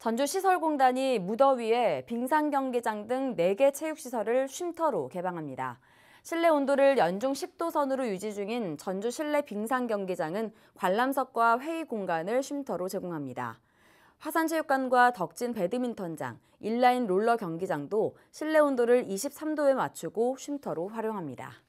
전주시설공단이 무더위에 빙상경기장 등 4개 체육시설을 쉼터로 개방합니다. 실내 온도를 연중 10도 선으로 유지 중인 전주 실내 빙상경기장은 관람석과 회의 공간을 쉼터로 제공합니다. 화산체육관과 덕진 배드민턴장, 인라인 롤러 경기장도 실내 온도를 23도에 맞추고 쉼터로 활용합니다.